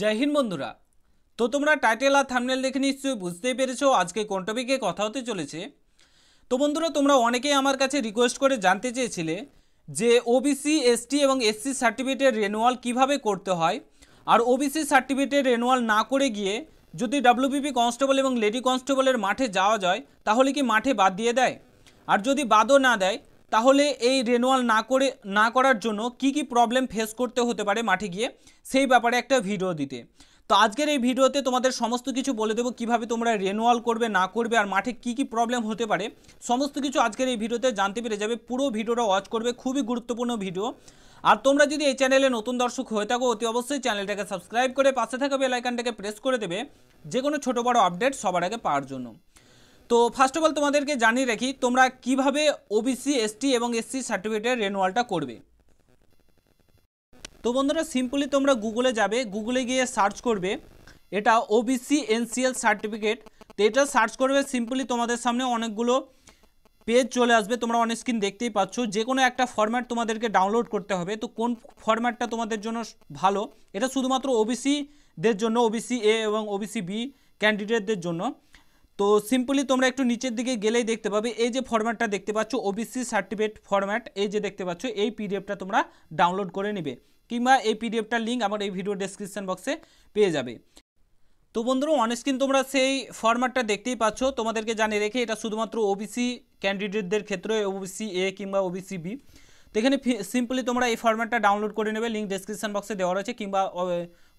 জয় হিন্দ বন্ধুরা তো তোমরা টাইটেল আর থামনেল দেখে নিশ্চয়ই বুঝতেই পেরেছো আজকে কোন টপিকে কথা হতে চলেছে তো বন্ধুরা তোমরা অনেকেই আমার কাছে রিকোয়েস্ট করে জানতে চেয়েছিলে যে ওবিসি এসটি এবং এসসি সার্টিফিকেটের রেনুয়াল কিভাবে করতে হয় আর ওবিসি সার্টিফিকেটের রেনুয়াল না করে গিয়ে যদি ডাব্লিউবিপি কনস্টেবল এবং লেডি কনস্টেবলের মাঠে যাওয়া যায় তাহলে কি মাঠে বাদ দিয়ে দেয় আর যদি বাদও না দেয় তাহলে এই রেনুয়াল না করে না করার জন্য কি কি প্রবলেম ফেস করতে হতে পারে মাঠে গিয়ে সেই ব্যাপারে একটা ভিডিও দিতে তো আজকের এই ভিডিওতে তোমাদের সমস্ত কিছু বলে দেবো কিভাবে তোমরা রেনুয়াল করবে না করবে আর মাঠে কি কি প্রবলেম হতে পারে সমস্ত কিছু আজকের এই ভিডিওতে জানতে পেরে যাবে পুরো ভিডিওটা ওয়াচ করবে খুবই গুরুত্বপূর্ণ ভিডিও আর তোমরা যদি এই চ্যানেলে নতুন দর্শক হয়ে থাকো অতি অবশ্যই চ্যানেলটাকে সাবস্ক্রাইব করে পাশে থাকা বেলাইকানটাকে প্রেস করে দেবে যে কোনো ছোটো বড়ো আপডেট সবার আগে পাওয়ার জন্য তো ফার্স্ট অফ অল তোমাদেরকে জানিয়ে রাখি তোমরা কিভাবে ওবিসি এসটি এবং এসসি সার্টিফিকেটের রেনুয়ালটা করবে তো বন্ধুরা সিম্পলি তোমরা গুগলে যাবে গুগলে গিয়ে সার্চ করবে এটা ওবিসি এনসিএল সার্টিফিকেট তো এটা সার্চ করবে সিম্পলি তোমাদের সামনে অনেকগুলো পেজ চলে আসবে তোমরা অনেক স্ক্রিন দেখতেই পাচ্ছ যে কোনো একটা ফরম্যাট তোমাদেরকে ডাউনলোড করতে হবে তো কোন ফরম্যাটটা তোমাদের জন্য ভালো এটা শুধুমাত্র ওবিসিদের জন্য ওবিসি এ এবং ওবিসি বি ক্যান্ডিডেটদের জন্য তো সিম্পলি তোমরা একটু নিচের দিকে গেলেই দেখতে পাবে এই যে ফর্ম্যাটটা দেখতে পাচ্ছ ওবিসি সার্টিফিকেট ফর্ম্যাট এই যে দেখতে পাচ্ছ এই পিডিএফটা তোমরা ডাউনলোড করে নেবে কিংবা এই পিডিএফটার লিঙ্ক আমার এই ভিডিও ডেসক্রিপশন বক্সে পেয়ে যাবে তো বন্ধুরা অনস্ক্রিন তোমরা সেই ফর্ম্যাটটা দেখতেই পাচ্ছ তোমাদেরকে জানিয়ে রেখে এটা শুধুমাত্র ওবিসি ক্যান্ডিডেটদের ক্ষেত্রে ওবিসি এ কিংবা ওবিসি বি তো এখানে সিম্পলি তোমরা এই ফর্ম্যাটটা ডাউনলোড করে নেবে লিঙ্ক ডেসক্রিপশান বক্সে দেওয়া রয়েছে কিংবা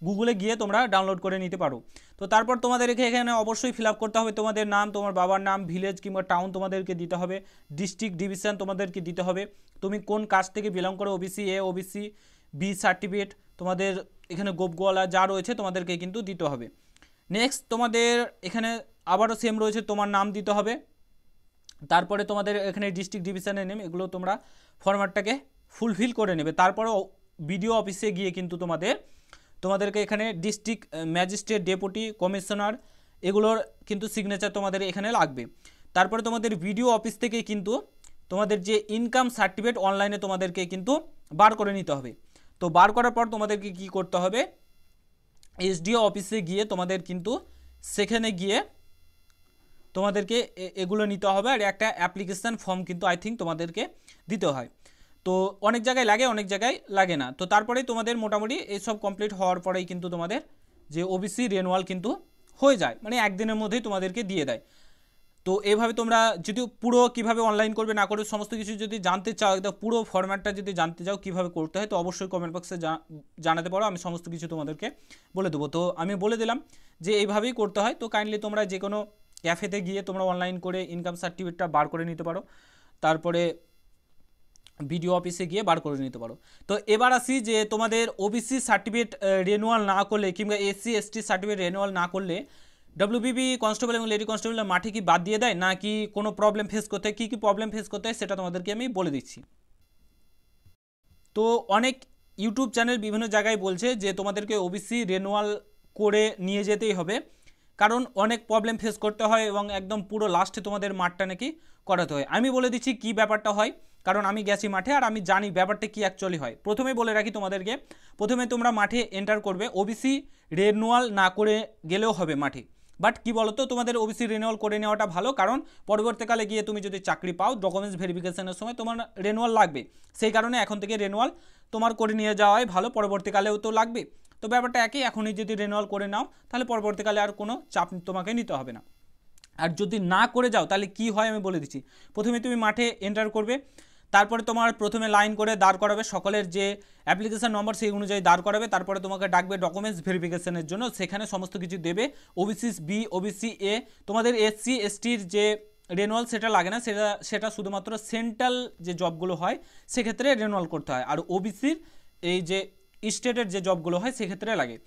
গুগলে গিয়ে তোমরা ডাউনলোড করে নিতে পারো তো তারপর তোমাদেরকে এখানে অবশ্যই ফিল করতে হবে তোমাদের নাম তোমার বাবার নাম ভিলেজ কিংবা টাউন তোমাদেরকে দিতে হবে ডিস্ট্রিক্ট ডিভিশন তোমাদেরকে দিতে হবে তুমি কোন কাজ থেকে বিলং করো OBC A OBC B certificate তোমাদের এখানে গোপগোয়ালা যা রয়েছে তোমাদেরকে কিন্তু দিতে হবে নেক্সট তোমাদের এখানে আবারও সেম রয়েছে তোমার নাম দিতে হবে তারপরে তোমাদের এখানে ডিস্ট্রিক্ট ডিভিশনের নেম এগুলো তোমরা ফরম্যাটটাকে ফুলফিল করে নেবে তারপরে বিডিও অফিসে গিয়ে কিন্তু তোমাদের তোমাদেরকে এখানে ডিস্ট্রিক্ট ম্যাজিস্ট্রেট ডেপুটি কমিশনার এগুলোর কিন্তু সিগনেচার তোমাদের এখানে লাগবে তারপরে তোমাদের ভিডিও অফিস থেকে কিন্তু তোমাদের যে ইনকাম সার্টিফিকেট অনলাইনে তোমাদেরকে কিন্তু বার করে নিতে হবে তো বার করার পর তোমাদেরকে কি করতে হবে এসডিও অফিসে গিয়ে তোমাদের কিন্তু সেখানে গিয়ে তোমাদেরকে এগুলো নিতে হবে আর একটা অ্যাপ্লিকেশান ফর্ম কিন্তু আই থিঙ্ক তোমাদেরকে দিতে হয় তো অনেক জায়গায় লাগে অনেক জায়গায় লাগে না তো তারপরে তোমাদের মোটামুটি এইসব কমপ্লিট হওয়ার পরেই কিন্তু তোমাদের যে ওবিসি রেনুয়াল কিন্তু হয়ে যায় মানে একদিনের মধ্যেই তোমাদেরকে দিয়ে দেয় তো এইভাবে তোমরা যদি পুরো কিভাবে অনলাইন করবে না করবে সমস্ত কিছু যদি জানতে চাও একদম পুরো ফরম্যাটটা যদি জানতে চাও কিভাবে করতে হয় তো অবশ্যই কমেন্ট বক্সে জানাতে পারো আমি সমস্ত কিছু তোমাদেরকে বলে দেবো তো আমি বলে দিলাম যে এইভাবেই করতে হয় তো কাইন্ডলি তোমরা যে কোনো ক্যাফেতে গিয়ে তোমরা অনলাইন করে ইনকাম সার্টিফিকেটটা বার করে নিতে পারো তারপরে বিডিও অফিসে গিয়ে বার করে নিতে পারো তো এবার আসি যে তোমাদের ওবিসি সার্টিফিকেট রেনুয়াল না করলে কিংবা এসসি এসটি সার্টিফিকেট রেনুয়াল না করলে ডব্লিউবিবি কনস্টেবল এবং লেডি কনস্টেবলের মাঠে কি বাদ দিয়ে দেয় নাকি কোনো প্রবলেম ফেস করতে হয় কী কী প্রবলেম ফেস করতে হয় সেটা তোমাদেরকে আমি বলে দিচ্ছি তো অনেক ইউটিউব চ্যানেল বিভিন্ন জায়গায় বলছে যে তোমাদেরকে ওবিসি রেনুয়াল করে নিয়ে যেতেই হবে কারণ অনেক প্রবলেম ফেস করতে হয় এবং একদম পুরো লাস্টে তোমাদের মাঠটা নাকি করাতে হয় আমি বলে দিচ্ছি কি ব্যাপারটা হয় কারণ আমি গেছি মাঠে আর আমি জানি ব্যাপারটা কি অ্যাকচুয়ালি হয় প্রথমে বলে রাখি তোমাদেরকে প্রথমে তোমরা মাঠে এন্টার করবে ওবিসি রেনুয়াল না করে গেলেও হবে মাঠে বাট কি বলতো তোমাদের ওবিসি রেনুয়াল করে নেওয়াটা ভালো কারণ পরবর্তীকালে গিয়ে তুমি যদি চাকরি পাও ডকুমেন্টস ভেরিফিকেশনের সময় তোমার রেনুয়াল লাগবে সেই কারণে এখন থেকে রেনুয়াল তোমার করে নিয়ে যাওয়াই ভালো পরবর্তীকালেও তো লাগবে তো ব্যাপারটা একই এখনই যদি রেনুয়াল করে নাও তাহলে পরবর্তীকালে আর কোনো চাপ তোমাকে নিতে হবে না আর যদি না করে যাও তাহলে কি হয় আমি বলে দিচ্ছি প্রথমে তুমি মাঠে এন্টার করবে তারপরে তোমার প্রথমে লাইন করে দাঁড় করাবে সকলের যে অ্যাপ্লিকেশান নম্বর সেই অনুযায়ী দাঁড় করাবে তারপরে তোমাকে ডাকবে ডকুমেন্টস ভেরিফিকেশনের জন্য সেখানে সমস্ত কিছু দেবে ওবিসি বি ওবিসি এ তোমাদের এসসি এসটির যে রেনুয়াল সেটা লাগে না সেটা সেটা শুধুমাত্র সেন্ট্রাল যে জবগুলো হয় সেক্ষেত্রে রেনুয়াল করতে হয় আর ওবিসির এই যে স্টেটের যে জবগুলো হয় সেক্ষেত্রে লাগে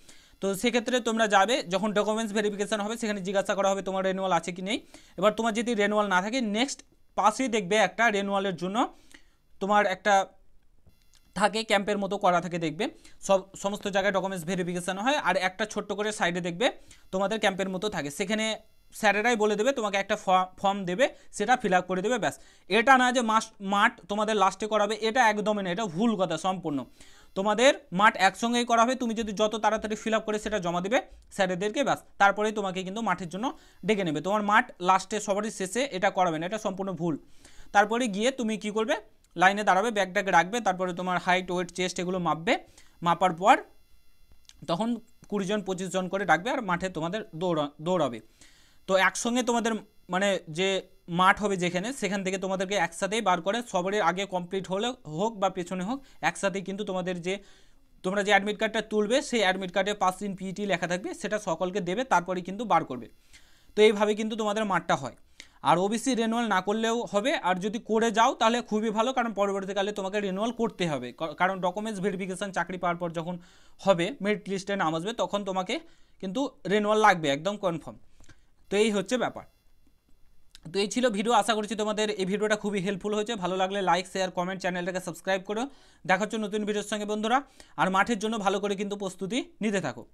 তো সেক্ষেত্রে তোমরা যাবে যখন ডকুমেন্টস ভেরিফিকেশান হবে সেখানে জিজ্ঞাসা করা হবে তোমার রেনুয়াল আছে কি নেই এবার তোমার যদি রেনুয়াল না থাকে নেক্সট পাশেই দেখবে একটা রেনুয়ালের জন্য তোমার একটা থাকে ক্যাম্পের মতো করা থাকে দেখবে সব সমস্ত জায়গায় ডকুমেন্টস ভেরিফিকেশান হয় আর একটা ছোট্ট করে সাইডে দেখবে তোমাদের ক্যাম্পের মতো থাকে সেখানে স্যারেরাই বলে দেবে তোমাকে একটা ফর্ম দেবে সেটা ফিল করে দেবে ব্যাস এটা না যে মাস মাঠ তোমাদের লাস্টে করাবে এটা একদমই না এটা ভুল কথা সম্পূর্ণ তোমাদের মাঠ একসঙ্গেই করা হবে তুমি যদি যত তাড়াতাড়ি ফিল করে সেটা জমা দেবে স্যারেদেরকে ব্যাস তারপরেই তোমাকে কিন্তু মাঠের জন্য ডেকে নেবে তোমার মাঠ লাস্টে সবারই শেষে এটা করাবে না এটা সম্পূর্ণ ভুল তারপরে গিয়ে তুমি কি করবে লাইনে দাঁড়াবে ব্যাগটাকে রাখবে তারপরে তোমার হাইট ওয়েট চেস্ট এগুলো মাপবে মাপার পর তখন কুড়িজন পঁচিশ জন করে ডাকবে আর মাঠে তোমাদের দৌড় দৌড়াবে তো একসঙ্গে তোমাদের মানে যে মাঠ হবে যেখানে সেখান থেকে তোমাদেরকে একসাথেই বার করে সবারের আগে কমপ্লিট হলে হোক বা পেছনে হোক একসাথেই কিন্তু তোমাদের যে তোমরা যে অ্যাডমিট কার্ডটা তুলবে সেই অ্যাডমিট কার্ডে পাঁচ দিন পিইটি e লেখা থাকবে সেটা সকলকে দেবে তারপরে কিন্তু বার করবে তো এইভাবে কিন্তু তোমাদের মাঠটা হয় আর ওবিসি রেনুয়াল না করলেও হবে আর যদি করে যাও তাহলে খুবই ভালো কারণ পরবর্তীকালে তোমাকে রেনুয়াল করতে হবে কারণ ডকুমেন্টস ভেরিফিকেশান চাকরি পাওয়ার পর যখন হবে মেরিট লিস্টে নাম আসবে তখন তোমাকে কিন্তু রেনুয়াল লাগবে একদম কনফার্ম তো এই হচ্ছে ব্যাপার তো এই ছিল ভিডিও আশা করছি তোমাদের এই ভিডিওটা খুবই হেল্পফুল হয়েছে ভালো লাগলে লাইক শেয়ার কমেন্ট চ্যানেলটাকে সাবস্ক্রাইব করো দেখার হচ্ছে নতুন ভিডিওর সঙ্গে বন্ধুরা আর মাঠের জন্য ভালো করে কিন্তু প্রস্তুতি নিতে থাকো